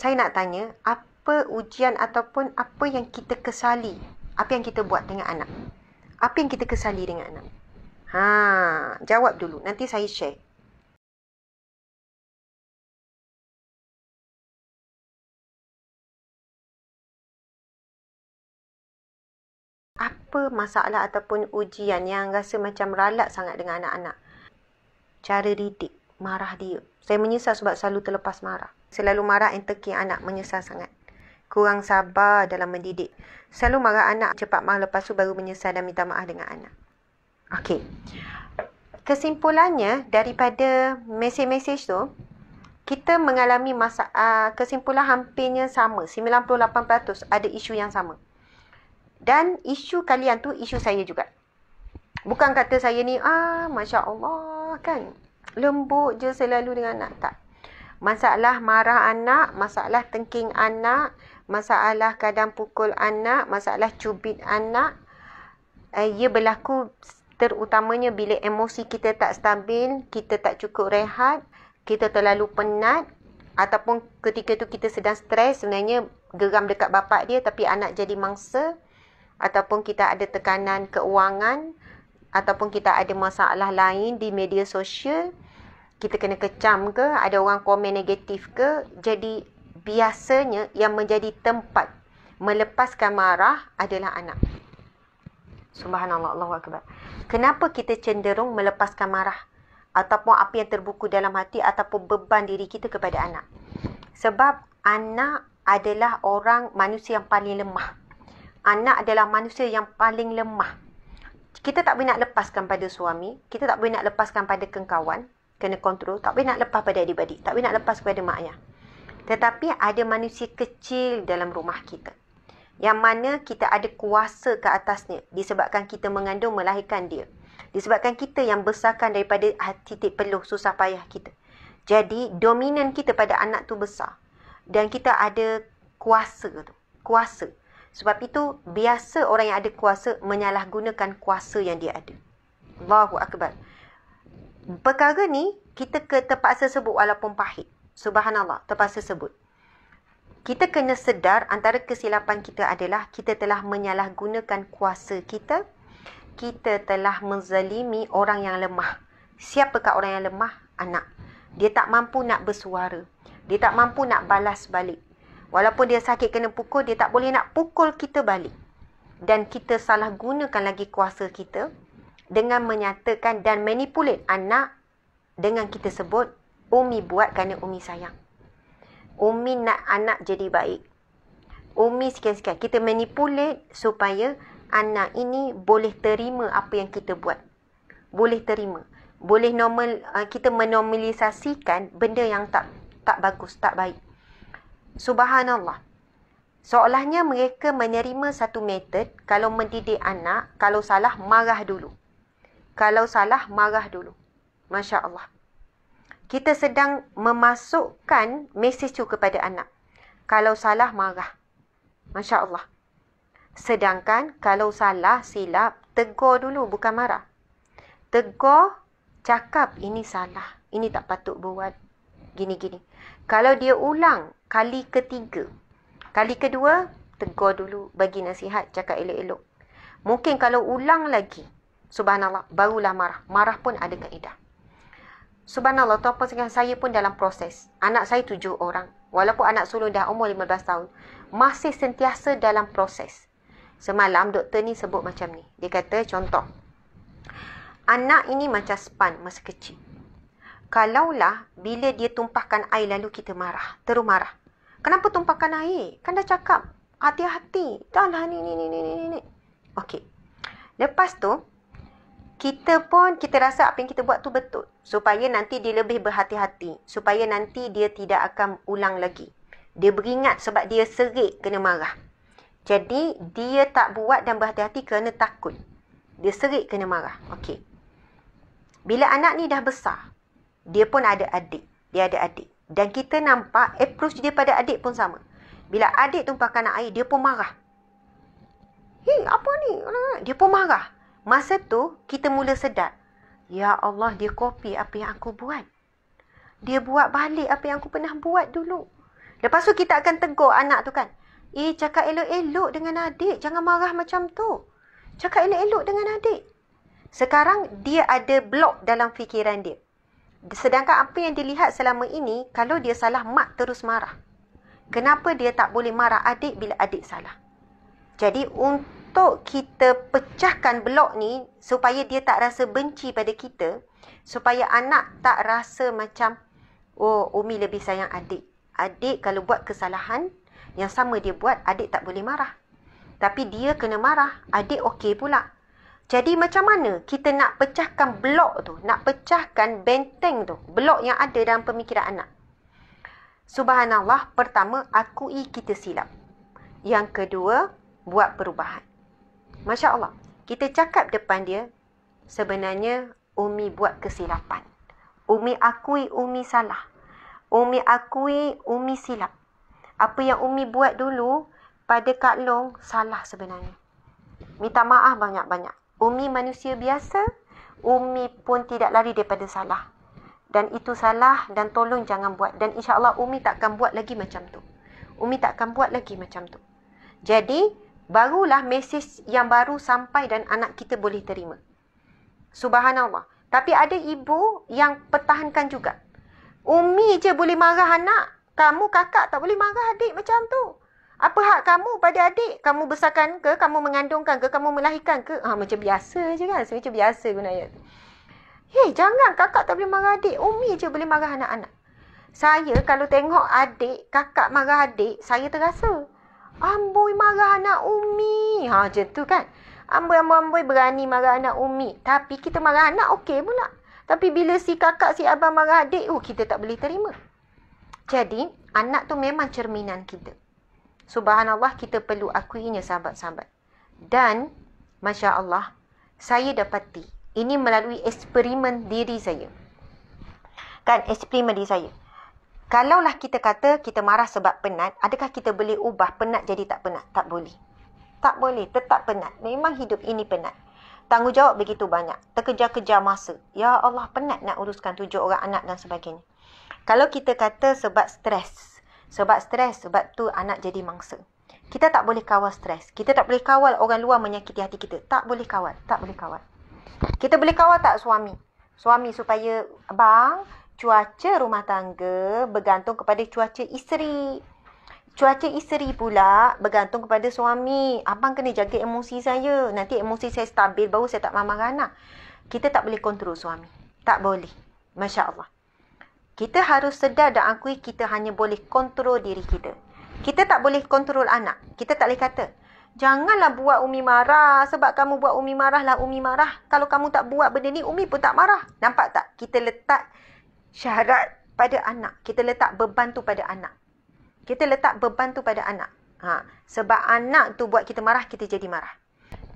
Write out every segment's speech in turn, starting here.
saya nak tanya apa ujian ataupun apa yang kita kesali apa yang kita buat dengan anak apa yang kita kesali dengan anak ha jawab dulu nanti saya share apa masalah ataupun ujian yang rasa macam ralat sangat dengan anak-anak cara didik marah dia saya menyesal sebab selalu terlepas marah Selalu marah and tekik anak menyesal sangat. Kurang sabar dalam mendidik. Selalu marah anak cepat marah lepas tu baru menyesal dan minta maaf dengan anak. Okey. Kesimpulannya daripada mesej-mesej tu, kita mengalami masa, uh, kesimpulan hampirnya sama. 98% ada isu yang sama. Dan isu kalian tu isu saya juga. Bukan kata saya ni, ah, Masya Allah kan. Lembut je selalu dengan anak. Tak masalah marah anak, masalah tengking anak, masalah kadang pukul anak, masalah cubit anak. Uh, ia berlaku terutamanya bila emosi kita tak stabil, kita tak cukup rehat, kita terlalu penat ataupun ketika tu kita sedang stres sebenarnya geram dekat bapak dia tapi anak jadi mangsa ataupun kita ada tekanan keuangan ataupun kita ada masalah lain di media sosial kita kena kecam ke, ada orang komen negatif ke. Jadi biasanya yang menjadi tempat melepaskan marah adalah anak. Subhanallah, Allahu Akbar. Kenapa kita cenderung melepaskan marah? Ataupun apa yang terbuku dalam hati ataupun beban diri kita kepada anak. Sebab anak adalah orang manusia yang paling lemah. Anak adalah manusia yang paling lemah. Kita tak boleh nak lepaskan pada suami. Kita tak boleh nak lepaskan pada kengkawan kena kontrol. Tak boleh nak lepas pada adik-adik. Tak boleh nak lepas kepada maknya. Tetapi ada manusia kecil dalam rumah kita. Yang mana kita ada kuasa ke atasnya disebabkan kita mengandung melahirkan dia. Disebabkan kita yang besarkan daripada titik peluh susah payah kita. Jadi dominan kita pada anak tu besar. Dan kita ada kuasa tu. Kuasa. Sebab itu biasa orang yang ada kuasa menyalahgunakan kuasa yang dia ada. Allahu Akbar. Akbar. Hmm. perkara ni kita ke terpaksa sebut walaupun pahit. Subhanallah, terpaksa sebut. Kita kena sedar antara kesilapan kita adalah kita telah menyalahgunakan kuasa kita. Kita telah menzalimi orang yang lemah. Siapakah orang yang lemah? Anak. Dia tak mampu nak bersuara. Dia tak mampu nak balas balik. Walaupun dia sakit kena pukul, dia tak boleh nak pukul kita balik. Dan kita salah gunakan lagi kuasa kita dengan menyatakan dan manipulate anak dengan kita sebut Umi buat kerana Umi sayang. Umi nak anak jadi baik. Umi sikit-sikit. Kita manipulate supaya anak ini boleh terima apa yang kita buat. Boleh terima. Boleh normal, uh, kita menormalisasikan benda yang tak tak bagus, tak baik. Subhanallah. Seolahnya mereka menerima satu metod kalau mendidik anak, kalau salah marah dulu. Kalau salah, marah dulu. Masya Allah. Kita sedang memasukkan mesej itu kepada anak. Kalau salah, marah. Masya Allah. Sedangkan kalau salah, silap, tegur dulu, bukan marah. Tegur, cakap ini salah. Ini tak patut buat. Gini-gini. Kalau dia ulang kali ketiga, kali kedua, tegur dulu, bagi nasihat, cakap elok-elok. Mungkin kalau ulang lagi, Subhanallah, barulah marah. Marah pun ada kaedah. Subhanallah, tuan puan saya pun dalam proses. Anak saya tujuh orang. Walaupun anak sulung dah umur 15 tahun, masih sentiasa dalam proses. Semalam doktor ni sebut macam ni. Dia kata contoh. Anak ini macam span masa kecil. Kalaulah bila dia tumpahkan air lalu kita marah. Terus marah. Kenapa tumpahkan air? Kan dah cakap. Hati-hati. Dah lah ni ni ni ni ni. Okey. Lepas tu, kita pun kita rasa apa yang kita buat tu betul supaya nanti dia lebih berhati-hati supaya nanti dia tidak akan ulang lagi dia beringat sebab dia serik kena marah jadi dia tak buat dan berhati-hati kerana takut dia serik kena marah okey bila anak ni dah besar dia pun ada adik dia ada adik dan kita nampak approach dia pada adik pun sama bila adik tumpahkan air dia pun marah hei apa ni dia pun marah Masa tu, kita mula sedar. Ya Allah, dia kopi apa yang aku buat. Dia buat balik apa yang aku pernah buat dulu. Lepas tu, kita akan tegur anak tu kan. Eh, cakap elok-elok dengan adik. Jangan marah macam tu. Cakap elok-elok dengan adik. Sekarang, dia ada blok dalam fikiran dia. Sedangkan apa yang dilihat selama ini, kalau dia salah, mak terus marah. Kenapa dia tak boleh marah adik bila adik salah? Jadi, untuk untuk kita pecahkan blok ni supaya dia tak rasa benci pada kita, supaya anak tak rasa macam oh umi lebih sayang adik. Adik kalau buat kesalahan yang sama dia buat, adik tak boleh marah. Tapi dia kena marah, adik okey pula. Jadi macam mana kita nak pecahkan blok tu, nak pecahkan benteng tu, blok yang ada dalam pemikiran anak. Subhanallah, pertama akui kita silap. Yang kedua, buat perubahan. Masya Allah. Kita cakap depan dia, sebenarnya Umi buat kesilapan. Umi akui Umi salah. Umi akui Umi silap. Apa yang Umi buat dulu pada Kak Long salah sebenarnya. Minta maaf banyak-banyak. Umi manusia biasa, Umi pun tidak lari daripada salah. Dan itu salah dan tolong jangan buat. Dan Insya Allah Umi takkan buat lagi macam tu. Umi takkan buat lagi macam tu. Jadi, barulah mesej yang baru sampai dan anak kita boleh terima. Subhanallah. Tapi ada ibu yang pertahankan juga. Umi je boleh marah anak, kamu kakak tak boleh marah adik macam tu. Apa hak kamu pada adik? Kamu besarkan ke? Kamu mengandungkan ke? Kamu melahirkan ke? Ha, macam biasa je kan? Macam biasa guna ayat tu. Hei, jangan kakak tak boleh marah adik. Umi je boleh marah anak-anak. Saya kalau tengok adik, kakak marah adik, saya terasa. Amboi marah anak Umi. Ha, macam tu kan. Amboi, amboi, berani marah anak Umi. Tapi kita marah anak okey pula. Tapi bila si kakak, si abang marah adik, oh, kita tak boleh terima. Jadi, anak tu memang cerminan kita. Subhanallah, kita perlu akuinya sahabat-sahabat. Dan, Masya Allah, saya dapati. Ini melalui eksperimen diri saya. Kan, eksperimen diri saya. Kalaulah kita kata kita marah sebab penat, adakah kita boleh ubah penat jadi tak penat? Tak boleh. Tak boleh, tetap penat. Memang hidup ini penat. Tanggungjawab begitu banyak. Terkejar-kejar masa. Ya Allah, penat nak uruskan tujuh orang anak dan sebagainya. Kalau kita kata sebab stres. Sebab stres, sebab tu anak jadi mangsa. Kita tak boleh kawal stres. Kita tak boleh kawal orang luar menyakiti hati kita. Tak boleh kawal. Tak boleh kawal. Kita boleh kawal tak suami? Suami supaya, abang, cuaca rumah tangga bergantung kepada cuaca isteri. Cuaca isteri pula bergantung kepada suami. Abang kena jaga emosi saya. Nanti emosi saya stabil baru saya tak marah anak. Kita tak boleh kontrol suami. Tak boleh. Masya Allah. Kita harus sedar dan akui kita hanya boleh kontrol diri kita. Kita tak boleh kontrol anak. Kita tak boleh kata, janganlah buat Umi marah sebab kamu buat Umi marahlah Umi marah. Kalau kamu tak buat benda ni, Umi pun tak marah. Nampak tak? Kita letak Syarat pada anak. Kita letak beban tu pada anak. Kita letak beban tu pada anak. Ha. Sebab anak tu buat kita marah, kita jadi marah.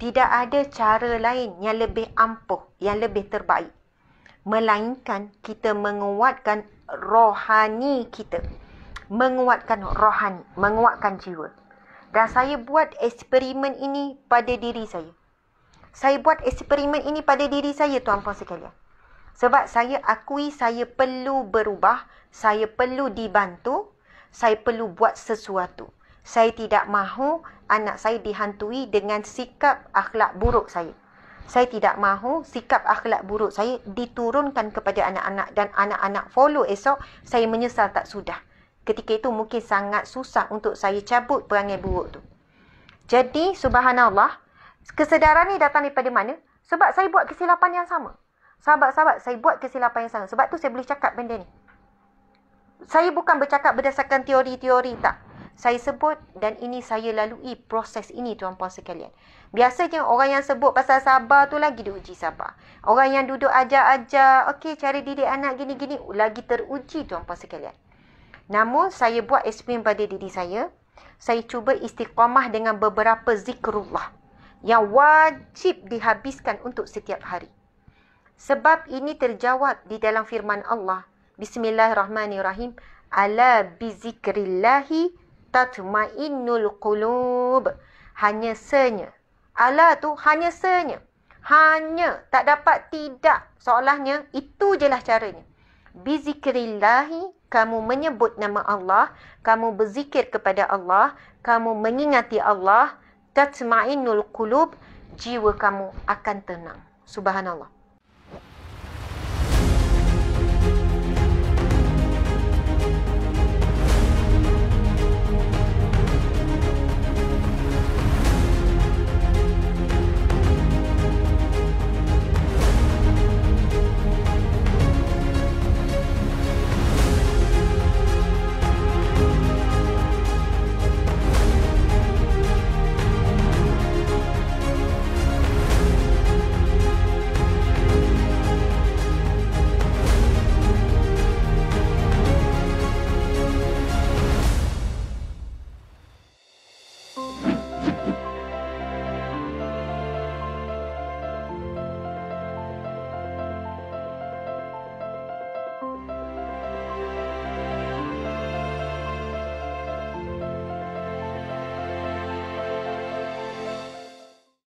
Tidak ada cara lain yang lebih ampuh, yang lebih terbaik. Melainkan kita menguatkan rohani kita. Menguatkan rohani, menguatkan jiwa. Dan saya buat eksperimen ini pada diri saya. Saya buat eksperimen ini pada diri saya, tuan-puan sekalian. Sebab saya akui saya perlu berubah, saya perlu dibantu, saya perlu buat sesuatu. Saya tidak mahu anak saya dihantui dengan sikap akhlak buruk saya. Saya tidak mahu sikap akhlak buruk saya diturunkan kepada anak-anak dan anak-anak follow esok, saya menyesal tak sudah. Ketika itu mungkin sangat susah untuk saya cabut perangai buruk tu. Jadi subhanallah, kesedaran ni datang daripada mana? Sebab saya buat kesilapan yang sama. Sahabat-sahabat, saya buat kesilapan yang sama. Sebab tu saya boleh cakap benda ni. Saya bukan bercakap berdasarkan teori-teori tak. Saya sebut dan ini saya lalui proses ini tuan-puan sekalian. Biasanya orang yang sebut pasal sabar tu lagi diuji sabar. Orang yang duduk ajar-ajar, okey cari diri anak gini-gini, lagi teruji tuan-puan sekalian. Namun saya buat explain pada diri saya, saya cuba istiqamah dengan beberapa zikrullah yang wajib dihabiskan untuk setiap hari. Sebab ini terjawab di dalam firman Allah. Bismillahirrahmanirrahim. Ala bizikrillahi tatmainnul qulub. Hanya senya. Ala tu hanya senya. Hanya tak dapat tidak. Seolahnya itu jelah caranya. Bizikrillahi kamu menyebut nama Allah, kamu berzikir kepada Allah, kamu mengingati Allah, tatmainnul qulub, jiwa kamu akan tenang. Subhanallah.